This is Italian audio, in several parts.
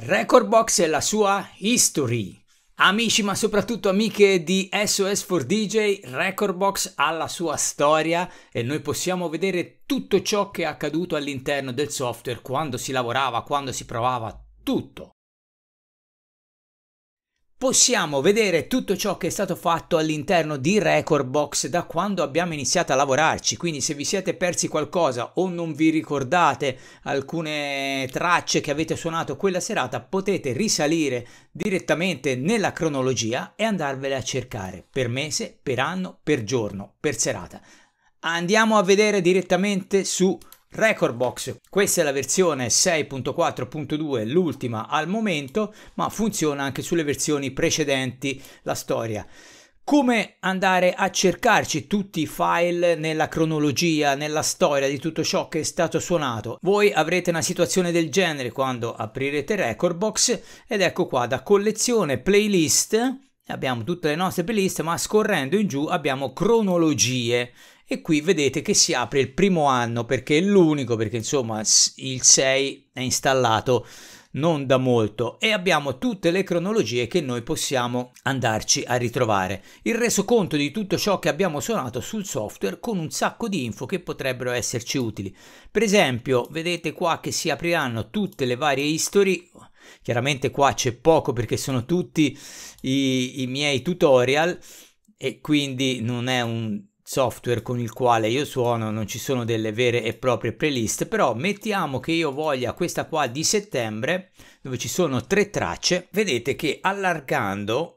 Record Box e la sua history. Amici ma soprattutto amiche di SOS4DJ, Record Box ha la sua storia e noi possiamo vedere tutto ciò che è accaduto all'interno del software quando si lavorava, quando si provava, tutto possiamo vedere tutto ciò che è stato fatto all'interno di Record Box da quando abbiamo iniziato a lavorarci, quindi se vi siete persi qualcosa o non vi ricordate alcune tracce che avete suonato quella serata, potete risalire direttamente nella cronologia e andarvele a cercare per mese, per anno, per giorno, per serata. Andiamo a vedere direttamente su Record Box. Questa è la versione 6.4.2, l'ultima al momento, ma funziona anche sulle versioni precedenti la storia. Come andare a cercarci tutti i file nella cronologia, nella storia di tutto ciò che è stato suonato? Voi avrete una situazione del genere quando aprirete Record Box ed ecco qua da collezione playlist abbiamo tutte le nostre playlist ma scorrendo in giù abbiamo cronologie e qui vedete che si apre il primo anno perché è l'unico perché insomma il 6 è installato non da molto e abbiamo tutte le cronologie che noi possiamo andarci a ritrovare. Il resoconto di tutto ciò che abbiamo suonato sul software con un sacco di info che potrebbero esserci utili. Per esempio, vedete qua che si apriranno tutte le varie history. Chiaramente qua c'è poco perché sono tutti i, i miei tutorial e quindi non è un software con il quale io suono non ci sono delle vere e proprie playlist però mettiamo che io voglia questa qua di settembre dove ci sono tre tracce vedete che allargando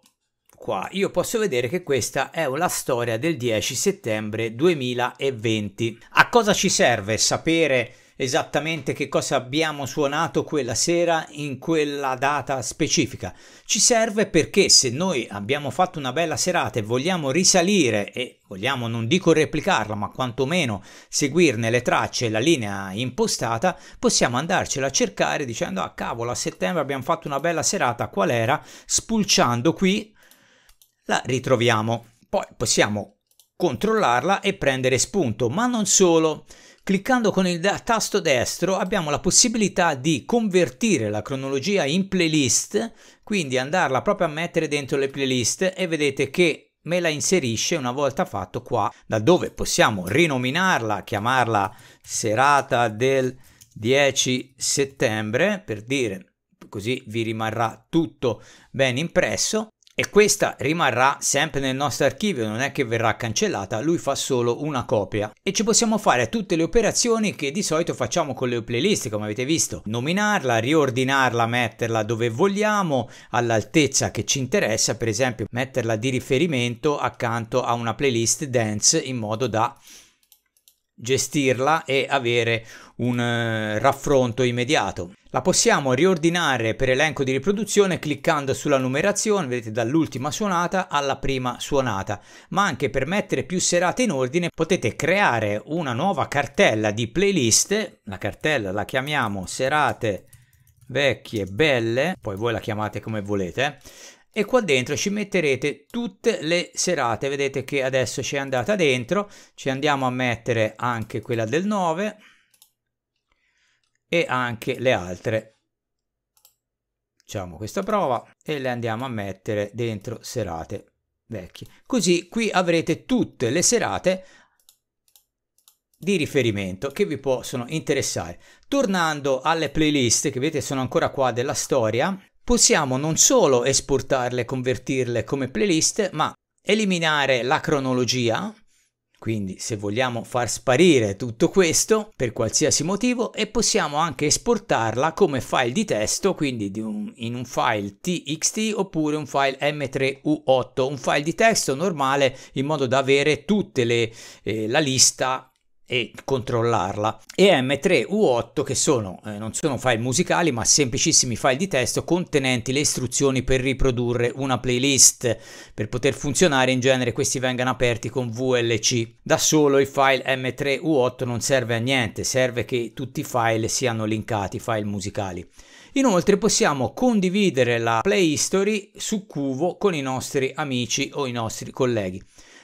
qua io posso vedere che questa è la storia del 10 settembre 2020 a cosa ci serve sapere esattamente che cosa abbiamo suonato quella sera in quella data specifica. Ci serve perché se noi abbiamo fatto una bella serata e vogliamo risalire e vogliamo non dico replicarla, ma quantomeno seguirne le tracce e la linea impostata, possiamo andarcela a cercare dicendo ah cavolo, a settembre abbiamo fatto una bella serata, qual era? Spulciando qui la ritroviamo. Poi possiamo controllarla e prendere spunto, ma non solo. Cliccando con il tasto destro abbiamo la possibilità di convertire la cronologia in playlist, quindi andarla proprio a mettere dentro le playlist e vedete che me la inserisce una volta fatto qua, da dove possiamo rinominarla, chiamarla serata del 10 settembre, per dire, così vi rimarrà tutto ben impresso e questa rimarrà sempre nel nostro archivio, non è che verrà cancellata, lui fa solo una copia e ci possiamo fare tutte le operazioni che di solito facciamo con le playlist come avete visto, nominarla, riordinarla, metterla dove vogliamo, all'altezza che ci interessa, per esempio metterla di riferimento accanto a una playlist dance in modo da gestirla e avere un eh, raffronto immediato. La possiamo riordinare per elenco di riproduzione cliccando sulla numerazione, vedete dall'ultima suonata alla prima suonata, ma anche per mettere più serate in ordine potete creare una nuova cartella di playlist, la cartella la chiamiamo serate vecchie belle, poi voi la chiamate come volete, e qua dentro ci metterete tutte le serate, vedete che adesso ci è andata dentro, ci andiamo a mettere anche quella del 9, e anche le altre facciamo questa prova e le andiamo a mettere dentro serate vecchie così qui avrete tutte le serate di riferimento che vi possono interessare tornando alle playlist che vedete sono ancora qua della storia possiamo non solo esportarle convertirle come playlist ma eliminare la cronologia quindi se vogliamo far sparire tutto questo per qualsiasi motivo e possiamo anche esportarla come file di testo, quindi di un, in un file txt oppure un file m3u8, un file di testo normale in modo da avere tutta eh, la lista e controllarla e M3 U8 che sono eh, non sono file musicali ma semplicissimi file di testo contenenti le istruzioni per riprodurre una playlist per poter funzionare in genere questi vengono aperti con VLC da solo il file M3 U8 non serve a niente serve che tutti i file siano linkati file musicali Inoltre possiamo condividere la Play History su Cuvo con i nostri amici o i nostri colleghi.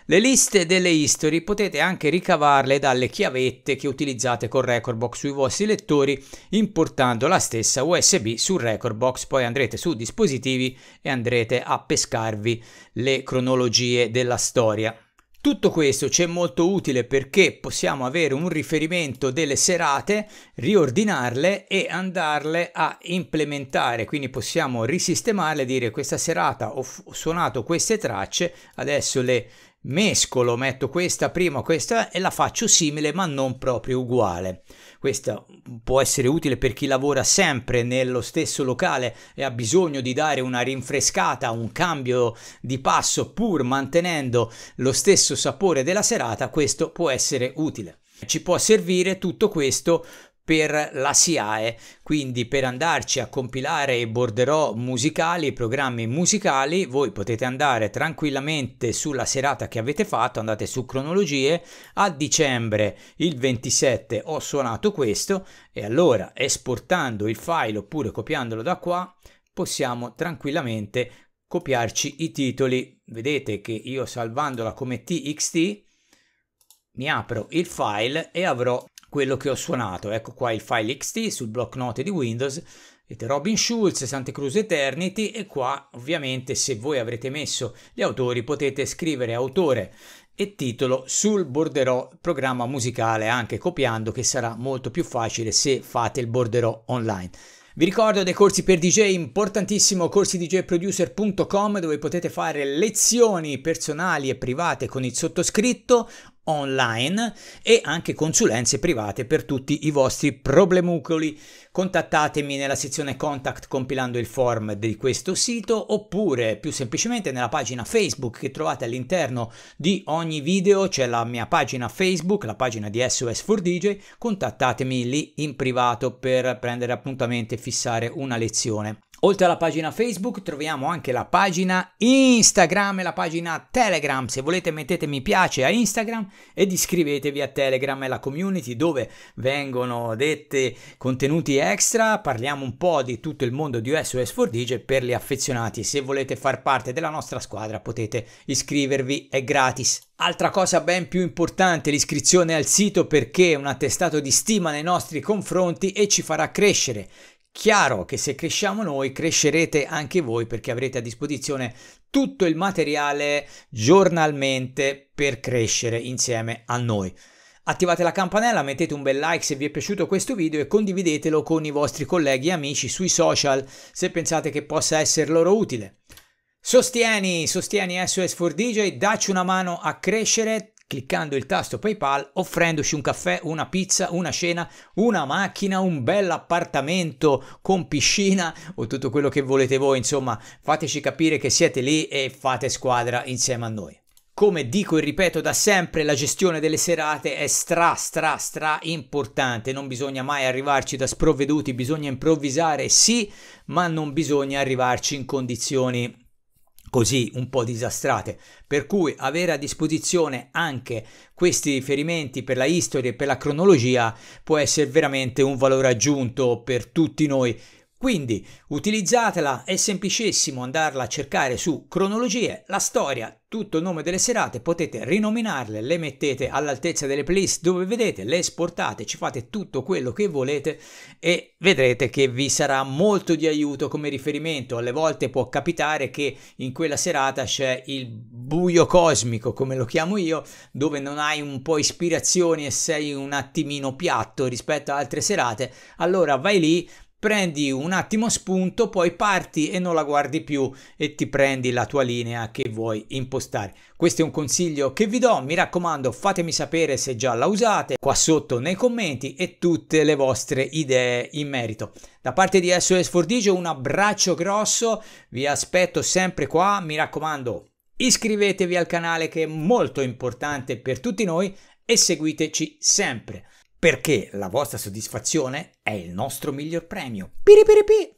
Le liste delle history potete anche ricavarle dalle chiavette che utilizzate con Recordbox sui vostri lettori importando la stessa USB su Recordbox, poi andrete su dispositivi e andrete a pescarvi le cronologie della storia. Tutto questo ci è molto utile perché possiamo avere un riferimento delle serate, riordinarle e andarle a implementare, quindi possiamo risistemarle, dire questa serata ho, ho suonato queste tracce, adesso le mescolo, metto questa prima, questa e la faccio simile ma non proprio uguale. Questa può essere utile per chi lavora sempre nello stesso locale e ha bisogno di dare una rinfrescata, un cambio di passo pur mantenendo lo stesso sapore della serata, questo può essere utile. Ci può servire tutto questo per la SIAE, quindi per andarci a compilare i borderò musicali, i programmi musicali, voi potete andare tranquillamente sulla serata che avete fatto, andate su cronologie, a dicembre il 27 ho suonato questo e allora esportando il file oppure copiandolo da qua possiamo tranquillamente copiarci i titoli. Vedete che io salvandola come txt mi apro il file e avrò quello che ho suonato. Ecco qua il file XT sul block note di Windows. Vedete Robin Schulz, Santa Cruz Eternity e qua ovviamente se voi avrete messo gli autori potete scrivere autore e titolo sul borderò programma musicale anche copiando che sarà molto più facile se fate il borderò online. Vi ricordo dei corsi per DJ, importantissimo corsidjproducer.com dove potete fare lezioni personali e private con il sottoscritto online e anche consulenze private per tutti i vostri problemucoli. Contattatemi nella sezione contact compilando il form di questo sito oppure più semplicemente nella pagina Facebook che trovate all'interno di ogni video, c'è la mia pagina Facebook, la pagina di SOS 4DJ, contattatemi lì in privato per prendere appuntamento e fissare una lezione. Oltre alla pagina Facebook troviamo anche la pagina Instagram e la pagina Telegram. Se volete mettete mi piace a Instagram ed iscrivetevi a Telegram e alla community dove vengono dette contenuti extra. Parliamo un po' di tutto il mondo di SOS 4 per gli affezionati. Se volete far parte della nostra squadra potete iscrivervi, è gratis. Altra cosa ben più importante, l'iscrizione al sito perché è un attestato di stima nei nostri confronti e ci farà crescere. Chiaro che se cresciamo noi crescerete anche voi perché avrete a disposizione tutto il materiale giornalmente per crescere insieme a noi. Attivate la campanella, mettete un bel like se vi è piaciuto questo video e condividetelo con i vostri colleghi e amici sui social se pensate che possa essere loro utile. Sostieni, sostieni SOS4DJ, dacci una mano a crescere, cliccando il tasto PayPal, offrendoci un caffè, una pizza, una cena, una macchina, un bel appartamento con piscina o tutto quello che volete voi, insomma, fateci capire che siete lì e fate squadra insieme a noi. Come dico e ripeto da sempre, la gestione delle serate è stra stra stra importante, non bisogna mai arrivarci da sprovveduti, bisogna improvvisare sì, ma non bisogna arrivarci in condizioni così un po' disastrate, per cui avere a disposizione anche questi riferimenti per la history e per la cronologia può essere veramente un valore aggiunto per tutti noi. Quindi utilizzatela, è semplicissimo andarla a cercare su cronologie, la storia tutto il nome delle serate, potete rinominarle, le mettete all'altezza delle playlist dove vedete, le esportate, ci fate tutto quello che volete e vedrete che vi sarà molto di aiuto come riferimento. Alle volte può capitare che in quella serata c'è il buio cosmico, come lo chiamo io, dove non hai un po' ispirazioni e sei un attimino piatto rispetto a altre serate, allora vai lì prendi un attimo spunto, poi parti e non la guardi più e ti prendi la tua linea che vuoi impostare. Questo è un consiglio che vi do, mi raccomando fatemi sapere se già la usate qua sotto nei commenti e tutte le vostre idee in merito. Da parte di SOS Fordigio un abbraccio grosso, vi aspetto sempre qua, mi raccomando iscrivetevi al canale che è molto importante per tutti noi e seguiteci sempre perché la vostra soddisfazione è il nostro miglior premio. Piripiripi!